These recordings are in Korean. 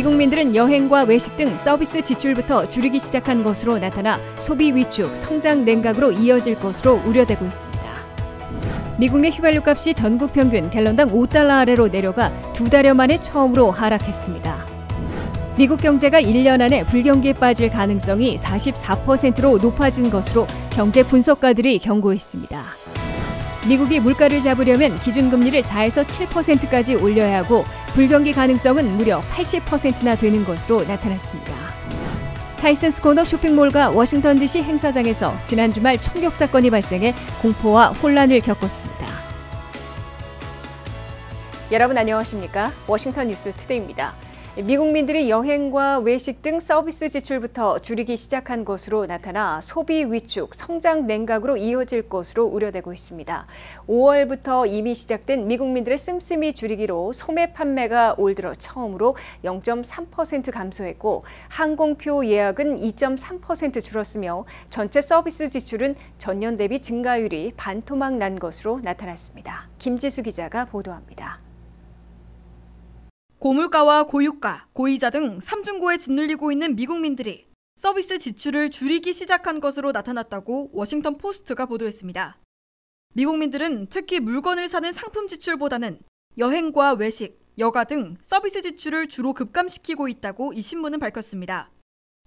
미국민들은 여행과 외식 등 서비스 지출부터 줄이기 시작한 것으로 나타나 소비 위축, 성장 냉각으로 이어질 것으로 우려되고 있습니다. 미국 내 휘발유 값이 전국 평균 갤런당 5달러 아래로 내려가 두 달여 만에 처음으로 하락했습니다. 미국 경제가 1년 안에 불경기에 빠질 가능성이 44%로 높아진 것으로 경제 분석가들이 경고했습니다. 미국이 물가를 잡으려면 기준금리를 4에서 7%까지 올려야 하고 불경기 가능성은 무려 80%나 되는 것으로 나타났습니다. 타이슨 스코너 쇼핑몰과 워싱턴 DC 행사장에서 지난 주말 총격 사건이 발생해 공포와 혼란을 겪었습니다. 여러분 안녕하십니까? 워싱턴 뉴스 투데이입니다. 미국민들이 여행과 외식 등 서비스 지출부터 줄이기 시작한 것으로 나타나 소비 위축, 성장 냉각으로 이어질 것으로 우려되고 있습니다. 5월부터 이미 시작된 미국민들의 씀씀이 줄이기로 소매 판매가 올 들어 처음으로 0.3% 감소했고 항공표 예약은 2.3% 줄었으며 전체 서비스 지출은 전년 대비 증가율이 반토막 난 것으로 나타났습니다. 김지수 기자가 보도합니다. 고물가와 고유가, 고이자 등 3중고에 짓눌리고 있는 미국민들이 서비스 지출을 줄이기 시작한 것으로 나타났다고 워싱턴 포스트가 보도했습니다. 미국민들은 특히 물건을 사는 상품 지출보다는 여행과 외식, 여가 등 서비스 지출을 주로 급감시키고 있다고 이 신문은 밝혔습니다.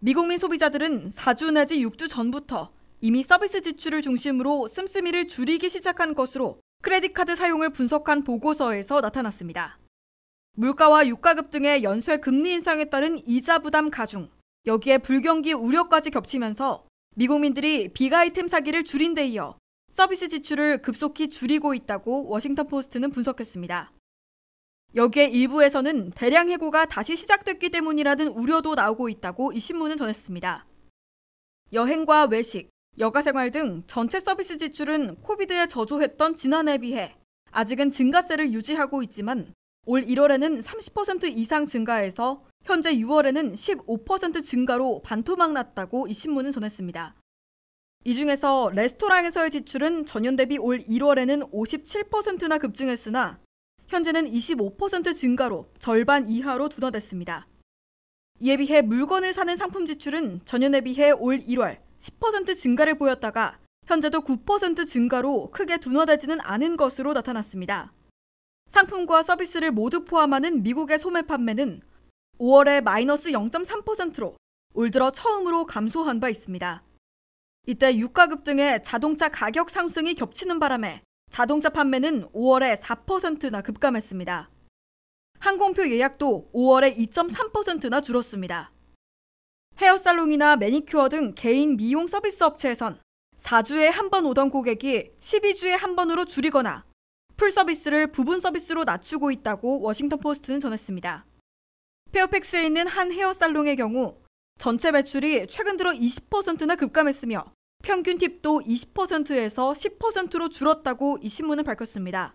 미국민 소비자들은 4주 내지 6주 전부터 이미 서비스 지출을 중심으로 씀씀이를 줄이기 시작한 것으로 크레딧 카드 사용을 분석한 보고서에서 나타났습니다. 물가와 유가급 등의 연쇄 금리 인상에 따른 이자 부담 가중, 여기에 불경기 우려까지 겹치면서 미국민들이 빅 아이템 사기를 줄인 데 이어 서비스 지출을 급속히 줄이고 있다고 워싱턴 포스트는 분석했습니다. 여기에 일부에서는 대량 해고가 다시 시작됐기 때문이라는 우려도 나오고 있다고 이 신문은 전했습니다. 여행과 외식, 여가생활 등 전체 서비스 지출은 코비드에 저조했던 지난해에 비해 아직은 증가세를 유지하고 있지만 올 1월에는 30% 이상 증가해서 현재 6월에는 15% 증가로 반토막 났다고 이 신문은 전했습니다. 이 중에서 레스토랑에서의 지출은 전년 대비 올 1월에는 57%나 급증했으나 현재는 25% 증가로 절반 이하로 둔화됐습니다. 이에 비해 물건을 사는 상품 지출은 전년에 비해 올 1월 10% 증가를 보였다가 현재도 9% 증가로 크게 둔화되지는 않은 것으로 나타났습니다. 상품과 서비스를 모두 포함하는 미국의 소매 판매는 5월에 마이너스 0.3%로 올 들어 처음으로 감소한 바 있습니다. 이때 유가 급등에 자동차 가격 상승이 겹치는 바람에 자동차 판매는 5월에 4%나 급감했습니다. 항공표 예약도 5월에 2.3%나 줄었습니다. 헤어살롱이나 매니큐어 등 개인 미용 서비스 업체에선 4주에 한 번 오던 고객이 12주에 한 번으로 줄이거나 풀 서비스를 부분 서비스로 낮추고 있다고 워싱턴 포스트는 전했습니다. 페어팩스에 있는 한 헤어 살롱의 경우 전체 매출이 최근 들어 20%나 급감했으며 평균 팁도 20%에서 10%로 줄었다고 이 신문은 밝혔습니다.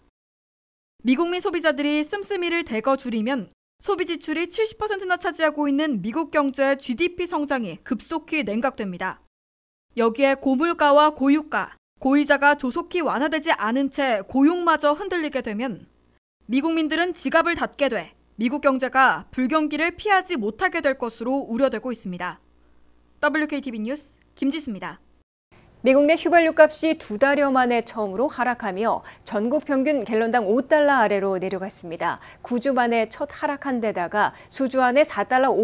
미국민 소비자들이 씀씀이를 대거 줄이면 소비 지출이 70%나 차지하고 있는 미국 경제 GDP 성장이 급속히 냉각됩니다. 여기에 고물가와 고유가, 고의자가 조속히 완화되지 않은 채 고용마저 흔들리게 되면 미국민들은 지갑을 닫게 돼 미국 경제가 불경기를 피하지 못하게 될 것으로 우려되고 있습니다. WKTV 뉴스 김지수입니다. 미국 내 휘발유 값이 두 달여 만에 처음으로 하락하며 전국 평균 갤런당 5달러 아래로 내려갔습니다. 9주 만에 첫 하락한 데다가 수주 안에 4달러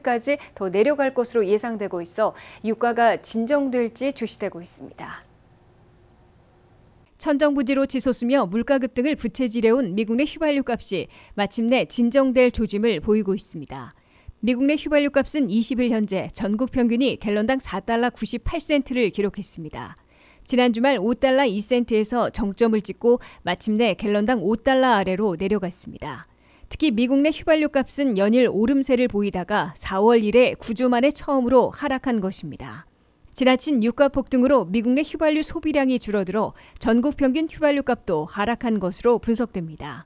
55센트까지 더 내려갈 것으로 예상되고 있어 유가가 진정될지 주시되고 있습니다. 천정부지로 치솟으며 물가 급등을 부채질해온 미국내 휘발유 값이 마침내 진정될 조짐을 보이고 있습니다. 미국 내 휘발유 값은 20일 현재 전국 평균이 갤런당 4달러 98센트를 기록했습니다. 지난 주말 5달러 2센트에서 정점을 찍고 마침내 갤런당 5달러 아래로 내려갔습니다. 특히 미국 내 휘발유 값은 연일 오름세를 보이다가 4월 1일에 9주 만에 처음으로 하락한 것입니다. 지나친 유가 폭등으로 미국 내 휘발유 소비량이 줄어들어 전국 평균 휘발유 값도 하락한 것으로 분석됩니다.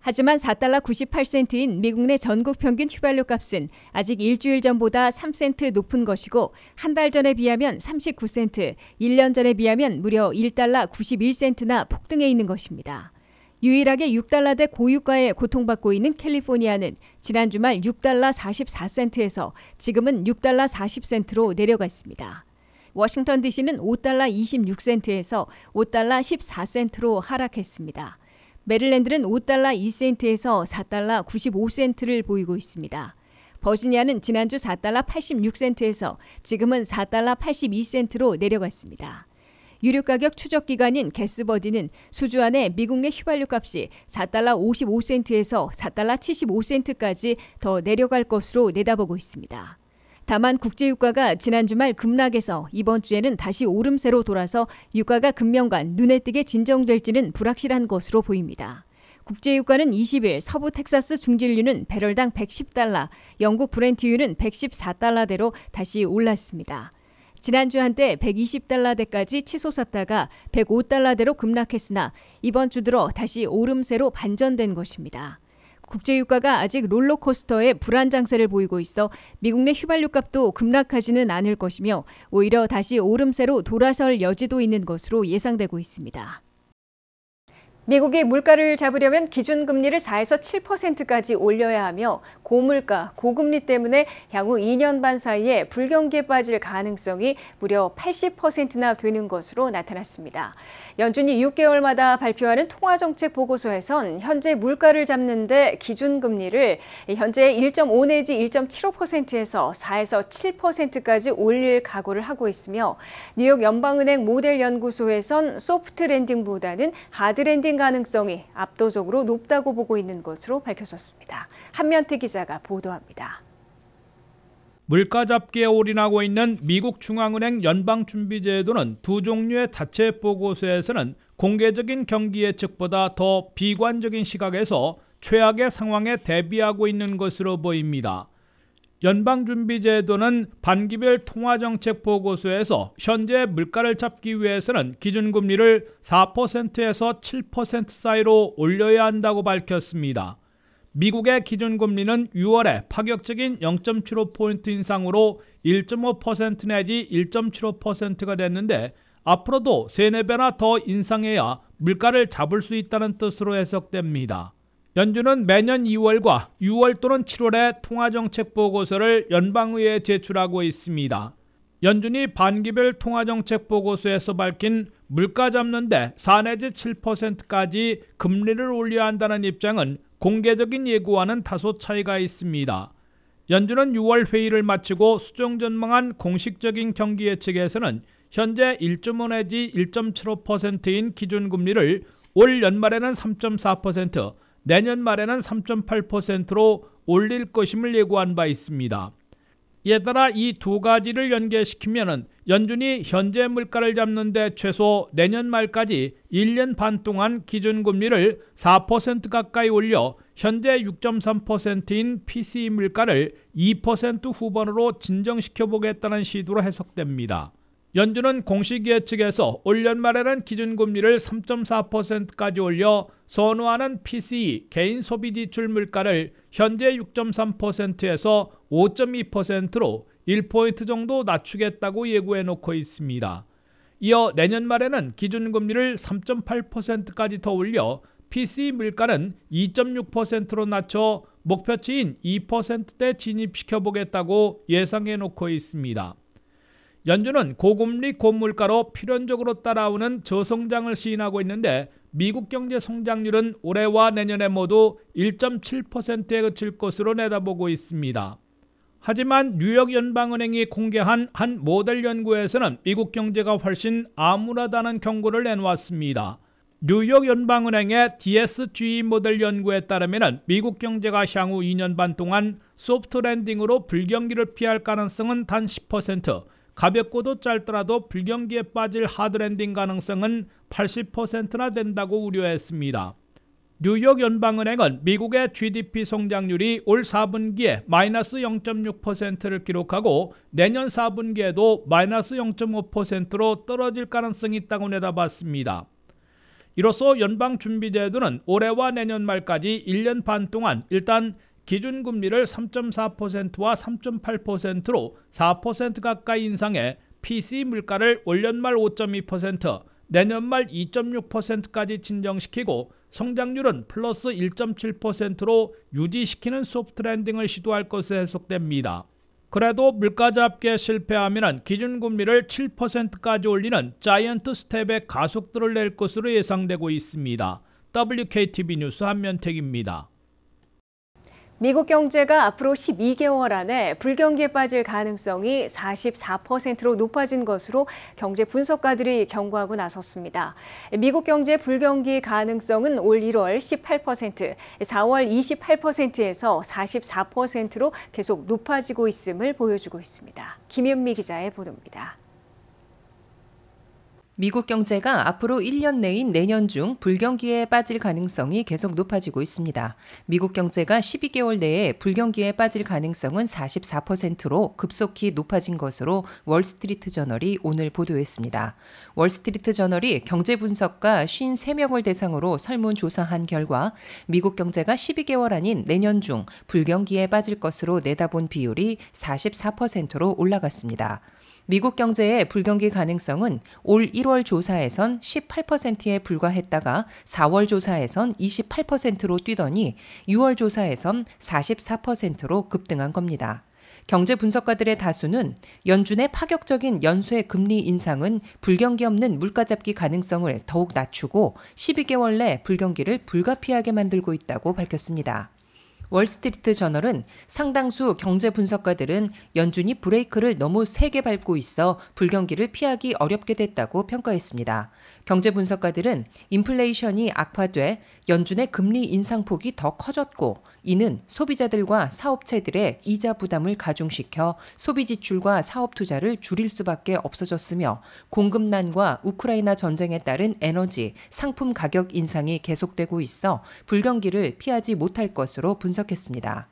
하지만 4달러 98센트인 미국 내 전국 평균 휘발유 값은 아직 일주일 전보다 3센트 높은 것이고 한 달 전에 비하면 39센트, 1년 전에 비하면 무려 1달러 91센트나 폭등해 있는 것입니다. 유일하게 6달러대 고유가에 고통받고 있는 캘리포니아는 지난 주말 6달러 44센트에서 지금은 6달러 40센트로 내려갔습니다. 워싱턴 DC는 5달러 26센트에서 5달러 14센트로 하락했습니다. 메릴랜드는 5달러 2센트에서 4달러 95센트를 보이고 있습니다. 버지니아는 지난주 4달러 86센트에서 지금은 4달러 82센트로 내려갔습니다. 유류 가격 추적 기관인 게스버디는 수주 안에 미국 내 휘발유 값이 4달러 55센트에서 4달러 75센트까지 더 내려갈 것으로 내다보고 있습니다. 다만 국제 유가가 지난 주말 급락해서 이번 주에는 다시 오름세로 돌아서 유가가 금년간 눈에 띄게 진정될지는 불확실한 것으로 보입니다. 국제 유가는 20일 서부 텍사스 중질유는 배럴당 110달러, 영국 브렌트유는 114달러대로 다시 올랐습니다. 지난주 한때 120달러대까지 치솟았다가 105달러대로 급락했으나 이번 주 들어 다시 오름세로 반전된 것입니다. 국제유가가 아직 롤러코스터의 불안 장세를 보이고 있어 미국 내 휘발유 값도 급락하지는 않을 것이며 오히려 다시 오름세로 돌아설 여지도 있는 것으로 예상되고 있습니다. 미국이 물가를 잡으려면 기준금리를 4에서 7%까지 올려야 하며 고물가, 고금리 때문에 향후 2년 반 사이에 불경기에 빠질 가능성이 무려 80%나 되는 것으로 나타났습니다. 연준이 6개월마다 발표하는 통화정책 보고서에선 현재 물가를 잡는데 기준금리를 현재 1.5 내지 1.75%에서 4에서 7%까지 올릴 각오를 하고 있으며 뉴욕 연방은행 모델 연구소에선 소프트 랜딩보다는 하드 랜딩 승진 가능성이 압도적으로 높다고 보고 있는 것으로 밝혀졌습니다. 한면태 기자가 보도합니다. 물가 잡기에 올인하고 있는 미국 중앙은행 연방준비제도는 두 종류의 자체 보고서에서는 공개적인 경기 예측보다 더 비관적인 시각에서 최악의 상황에 대비하고 있는 것으로 보입니다. 연방준비제도는 반기별 통화정책 보고서에서 현재 물가를 잡기 위해서는 기준금리를 4%에서 7% 사이로 올려야 한다고 밝혔습니다. 미국의 기준금리는 6월에 파격적인 0.75포인트 인상으로 1.5% 내지 1.75%가 됐는데 앞으로도 3, 4배나 더 인상해야 물가를 잡을 수 있다는 뜻으로 해석됩니다. 연준은 매년 2월과 6월 또는 7월에 통화정책 보고서를 연방의회에 제출하고 있습니다. 연준이 반기별 통화정책 보고서에서 밝힌 물가 잡는데 4 내지 7%까지 금리를 올려야 한다는 입장은 공개적인 예고와는 다소 차이가 있습니다. 연준은 6월 회의를 마치고 수정 전망한 공식적인 경기 예측에서는 현재 1.5 내지 1.75%인 기준금리를 올 연말에는 3.4%, 내년 말에는 3.8%로 올릴 것임을 예고한 바 있습니다. 이에 따이두 가지를 연계시키면 연준이 현재 물가를 잡는데 최소 내년 말까지 1년 반 동안 기준금리를 4% 가까이 올려 현재 6.3%인 PCE 물가를 2% 후반으로 진정시켜 보겠다는 시도로 해석됩니다. 연준은 공식 예측에서 올 연말에는 기준금리를 3.4%까지 올려 선호하는 PCE 개인 소비 지출 물가를 현재 6.3%에서 5.2%로 1포인트 정도 낮추겠다고 예고해 놓고 있습니다. 이어 내년 말에는 기준금리를 3.8%까지 더 올려 PCE 물가는 2.6%로 낮춰 목표치인 2%대 진입시켜 보겠다고 예상해 놓고 있습니다. 연준은 고금리 고물가로 필연적으로 따라오는 저성장을 시인하고 있는데 미국 경제 성장률은 올해와 내년에 모두 1.7%에 그칠 것으로 내다보고 있습니다. 하지만 뉴욕 연방은행이 공개한 한 모델 연구에서는 미국 경제가 훨씬 암울하다는 경고를 내놓았습니다. 뉴욕 연방은행의 d s g 모델 연구에 따르면 미국 경제가 향후 2년 반 동안 소프트 랜딩으로 불경기를 피할 가능성은 단 10%, 가볍고도 짧더라도 불경기에 빠질 하드랜딩 가능성은 80%나 된다고 우려했습니다. 뉴욕 연방은행은 미국의 GDP 성장률이 올 4분기에 마이너스 0.6%를 기록하고 내년 4분기에도 마이너스 0.5%로 떨어질 가능성이 있다고 내다봤습니다. 이로써 연방준비제도는 올해와 내년 말까지 1년 반 동안 일단 기준금리를 3.4%와 3.8%로 4% 가까이 인상해 PC 물가를 올연말 5.2%, 내년 말 2.6%까지 진정시키고 성장률은 플러스 1.7%로 유지시키는 소프트 랜딩을 시도할 것으로 해석됩니다. 그래도 물가 잡기에 실패하면 기준금리를 7%까지 올리는 자이언트 스텝의 가속도를 낼 것으로 예상되고 있습니다. WKTV 뉴스 한면택입니다. 미국 경제가 앞으로 12개월 안에 불경기에 빠질 가능성이 44%로 높아진 것으로 경제 분석가들이 경고하고 나섰습니다. 미국 경제 불경기 가능성은 올 1월 18%, 4월 28%에서 44%로 계속 높아지고 있음을 보여주고 있습니다. 김현미 기자의 보도입니다. 미국 경제가 앞으로 1년 내인 내년 중 불경기에 빠질 가능성이 계속 높아지고 있습니다. 미국 경제가 12개월 내에 불경기에 빠질 가능성은 44%로 급속히 높아진 것으로 월스트리트 저널이 오늘 보도했습니다. 월스트리트 저널이 경제 분석가 53명을 대상으로 설문조사한 결과 미국 경제가 12개월 아닌 내년 중 불경기에 빠질 것으로 내다본 비율이 44%로 올라갔습니다. 미국 경제의 불경기 가능성은 올 1월 조사에선 18%에 불과했다가 4월 조사에선 28%로 뛰더니 6월 조사에선 44%로 급등한 겁니다. 경제 분석가들의 다수는 연준의 파격적인 연쇄 금리 인상은 불경기 없는 물가 잡기 가능성을 더욱 낮추고 12개월 내 불경기를 불가피하게 만들고 있다고 밝혔습니다. 월스트리트 저널은 상당수 경제 분석가들은 연준이 브레이크를 너무 세게 밟고 있어 불경기를 피하기 어렵게 됐다고 평가했습니다. 경제 분석가들은 인플레이션이 악화돼 연준의 금리 인상폭이 더 커졌고 이는 소비자들과 사업체들의 이자 부담을 가중시켜 소비 지출과 사업 투자를 줄일 수밖에 없어졌으며 공급난과 우크라이나 전쟁에 따른 에너지, 상품 가격 인상이 계속되고 있어 불경기를 피하지 못할 것으로 분석 분석했습니다.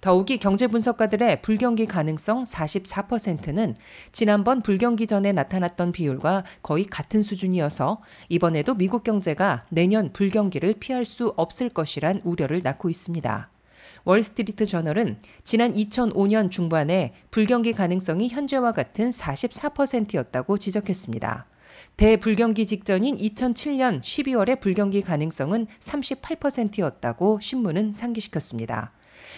더욱이 경제 분석가들의 불경기 가능성 44%는 지난번 불경기 전에 나타났던 비율과 거의 같은 수준이어서 이번에도 미국 경제가 내년 불경기를 피할 수 없을 것이란 우려를 낳고 있습니다. 월스트리트 저널은 지난 2005년 중반에 불경기 가능성이 현재와 같은 44%였다고 지적했습니다. 대불경기 직전인 2007년 12월의 불경기 가능성은 38%였다고 신문은 상기시켰습니다.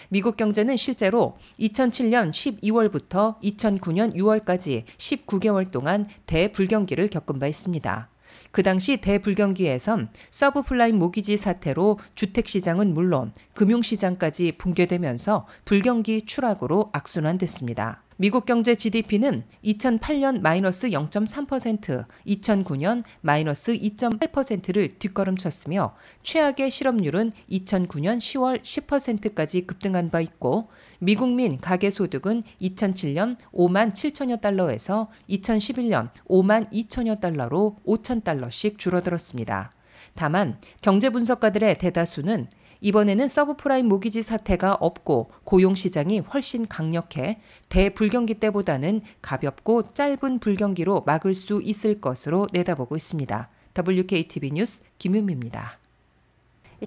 미국 경제는 실제로 2007년 12월부터 2009년 6월까지 19개월 동안 대불경기를 겪은 바 있습니다. 그 당시 대불경기에선 서브프라임 모기지 사태로 주택시장은 물론 금융시장까지 붕괴되면서 불경기 추락으로 악순환됐습니다. 미국 경제 GDP는 2008년 마이너스 0.3%, 2009년 마이너스 2.8%를 뒷걸음쳤으며 최악의 실업률은 2009년 10월 10%까지 급등한 바 있고 미국민 가계 소득은 2007년 5만 7천여 달러에서 2011년 5만 2천여 달러로 5천 달러씩 줄어들었습니다. 다만 경제 분석가들의 대다수는 이번에는 서브프라임 모기지 사태가 없고 고용 시장이 훨씬 강력해 대불경기 때보다는 가볍고 짧은 불경기로 막을 수 있을 것으로 내다보고 있습니다. WKTV 뉴스 김윤미입니다.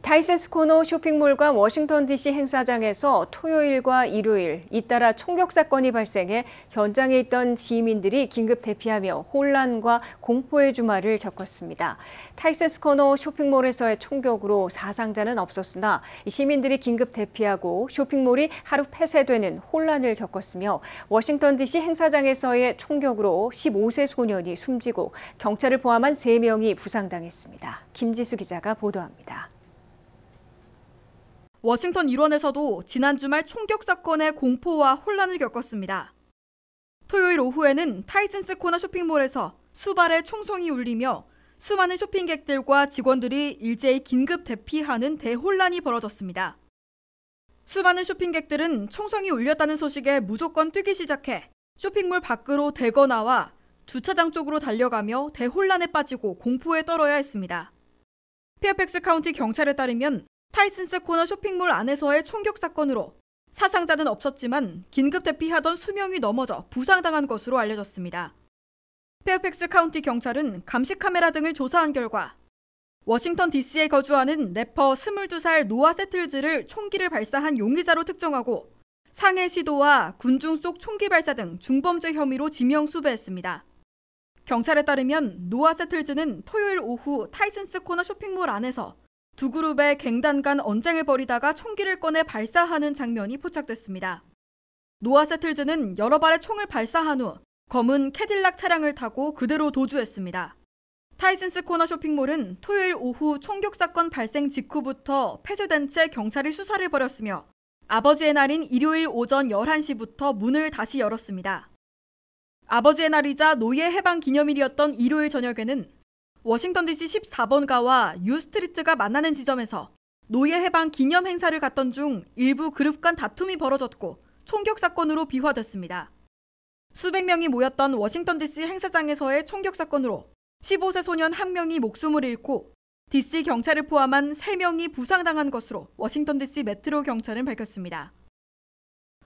타이세스코노 쇼핑몰과 워싱턴 DC 행사장에서 토요일과 일요일 잇따라 총격 사건이 발생해 현장에 있던 시민들이 긴급 대피하며 혼란과 공포의 주말을 겪었습니다. 타이세스코노 쇼핑몰에서의 총격으로 사상자는 없었으나 시민들이 긴급 대피하고 쇼핑몰이 하루 폐쇄되는 혼란을 겪었으며 워싱턴 DC 행사장에서의 총격으로 15세 소년이 숨지고 경찰을 포함한 3명이 부상당했습니다. 김지수 기자가 보도합니다. 워싱턴 일원에서도 지난 주말 총격 사건의 공포와 혼란을 겪었습니다. 토요일 오후에는 타이슨스 코너 쇼핑몰에서 수발의 총성이 울리며 수많은 쇼핑객들과 직원들이 일제히 긴급 대피하는 대혼란이 벌어졌습니다. 수많은 쇼핑객들은 총성이 울렸다는 소식에 무조건 뛰기 시작해 쇼핑몰 밖으로 대거 나와 주차장 쪽으로 달려가며 대혼란에 빠지고 공포에 떨어야 했습니다. 피어팩스 카운티 경찰에 따르면 타이슨스 코너 쇼핑몰 안에서의 총격 사건으로 사상자는 없었지만 긴급 대피하던 수명이 넘어져 부상당한 것으로 알려졌습니다. 페어팩스 카운티 경찰은 감시 카메라 등을 조사한 결과 워싱턴 DC에 거주하는 래퍼 22살 노아 세틀즈를 총기를 발사한 용의자로 특정하고 상해 시도와 군중 속 총기 발사 등 중범죄 혐의로 지명 수배했습니다. 경찰에 따르면 노아 세틀즈는 토요일 오후 타이슨스 코너 쇼핑몰 안에서 두 그룹의 갱단 간 언쟁을 벌이다가 총기를 꺼내 발사하는 장면이 포착됐습니다. 노아 세틀즈는 여러 발의 총을 발사한 후 검은 캐딜락 차량을 타고 그대로 도주했습니다. 타이슨스 코너 쇼핑몰은 토요일 오후 총격 사건 발생 직후부터 폐쇄된 채 경찰이 수사를 벌였으며 아버지의 날인 일요일 오전 11시부터 문을 다시 열었습니다. 아버지의 날이자 노예 해방 기념일이었던 일요일 저녁에는 워싱턴 DC 14번가와 유스트리트가 만나는 지점에서 노예 해방 기념 행사를 갔던 중 일부 그룹 간 다툼이 벌어졌고 총격 사건으로 비화됐습니다. 수백 명이 모였던 워싱턴 DC 행사장에서의 총격 사건으로 15세 소년 한명이 목숨을 잃고 DC 경찰을 포함한 3명이 부상당한 것으로 워싱턴 DC 메트로 경찰은 밝혔습니다.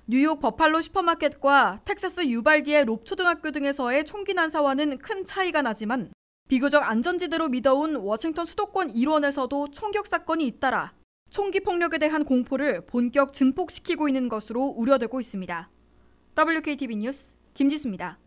뉴욕 버팔로 슈퍼마켓과 텍사스 유발디의 롭 초등학교 등에서의 총기 난사와는 큰 차이가 나지만 비교적 안전지대로 믿어온 워싱턴 수도권 일원에서도 총격 사건이 잇따라 총기 폭력에 대한 공포를 본격 증폭시키고 있는 것으로 우려되고 있습니다. WKTV 뉴스 김지수입니다.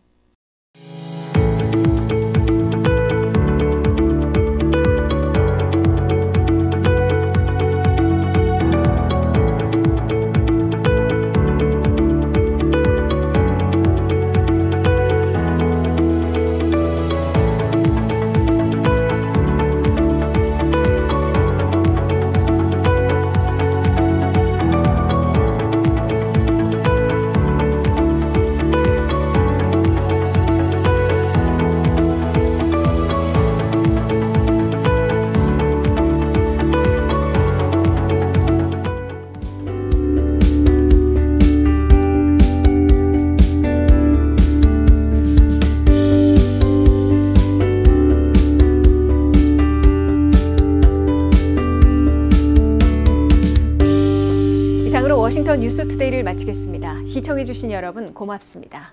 뉴스투데이를 마치겠습니다. 시청해주신 여러분 고맙습니다.